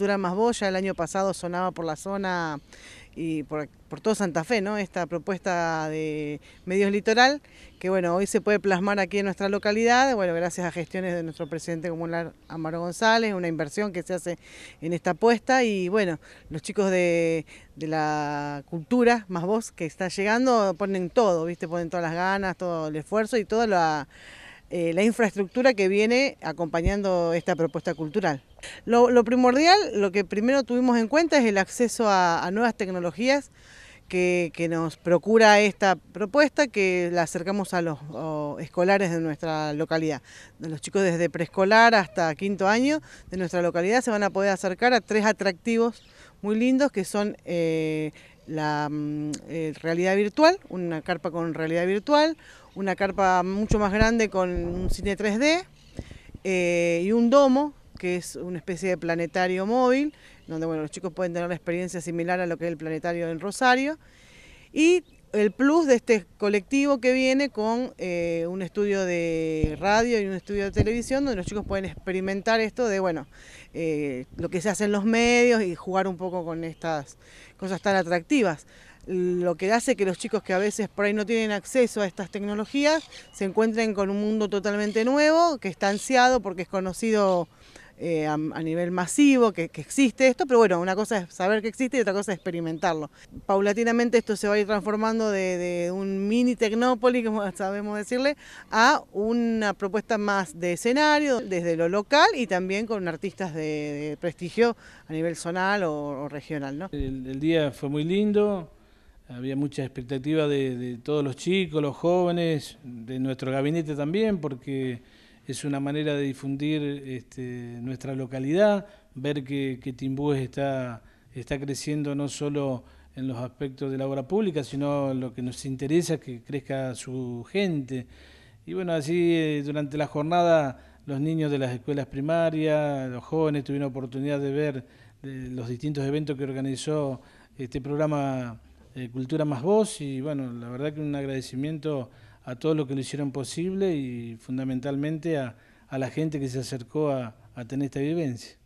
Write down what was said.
más más ya El año pasado sonaba por la zona y por, todo Santa Fe, ¿no? Esta propuesta de medios litoral, que bueno, hoy se puede plasmar aquí en nuestra localidad, bueno, gracias a gestiones de nuestro presidente comunal Amaro González, una inversión que se hace en esta apuesta y bueno, los chicos de, la cultura, más Voz que está llegando, ponen todo, ¿viste? Ponen todas las ganas, todo el esfuerzo y toda la eh, la infraestructura que viene acompañando esta propuesta cultural. Lo, primordial, lo que primero tuvimos en cuenta es el acceso a, nuevas tecnologías que, nos procura esta propuesta, que la acercamos a los escolares de nuestra localidad. Los chicos desde preescolar hasta quinto año de nuestra localidad se van a poder acercar a tres atractivos muy lindos que son... Eh, la mm, eh, realidad virtual, una carpa con realidad virtual, una carpa mucho más grande con un cine 3D eh, y un domo, que es una especie de planetario móvil, donde bueno, los chicos pueden tener una experiencia similar a lo que es el planetario en Rosario. Y el plus de este colectivo que viene con eh, un estudio de radio y un estudio de televisión donde los chicos pueden experimentar esto de bueno eh, lo que se hace en los medios y jugar un poco con estas cosas tan atractivas lo que hace que los chicos que a veces por ahí no tienen acceso a estas tecnologías se encuentren con un mundo totalmente nuevo que está ansiado porque es conocido eh, a, nivel masivo, que, existe esto, pero bueno, una cosa es saber que existe y otra cosa es experimentarlo. Paulatinamente esto se va a ir transformando de, un mini Tecnópolis, como sabemos decirle, a una propuesta más de escenario, desde lo local y también con artistas de, prestigio a nivel zonal o, regional. ¿no? El, día fue muy lindo. Había mucha expectativa de todos los chicos, los jóvenes, de nuestro gabinete también, porque es una manera de difundir este, nuestra localidad, ver que, que Timbúes está, está creciendo no solo en los aspectos de la obra pública, sino lo que nos interesa es que crezca su gente. Y bueno, así eh, durante la jornada los niños de las escuelas primarias, los jóvenes tuvieron oportunidad de ver eh, los distintos eventos que organizó este programa eh, Cultura Más Voz y bueno, la verdad que un agradecimiento a todos los que lo hicieron posible y fundamentalmente a, a la gente que se acercó a, a tener esta vivencia.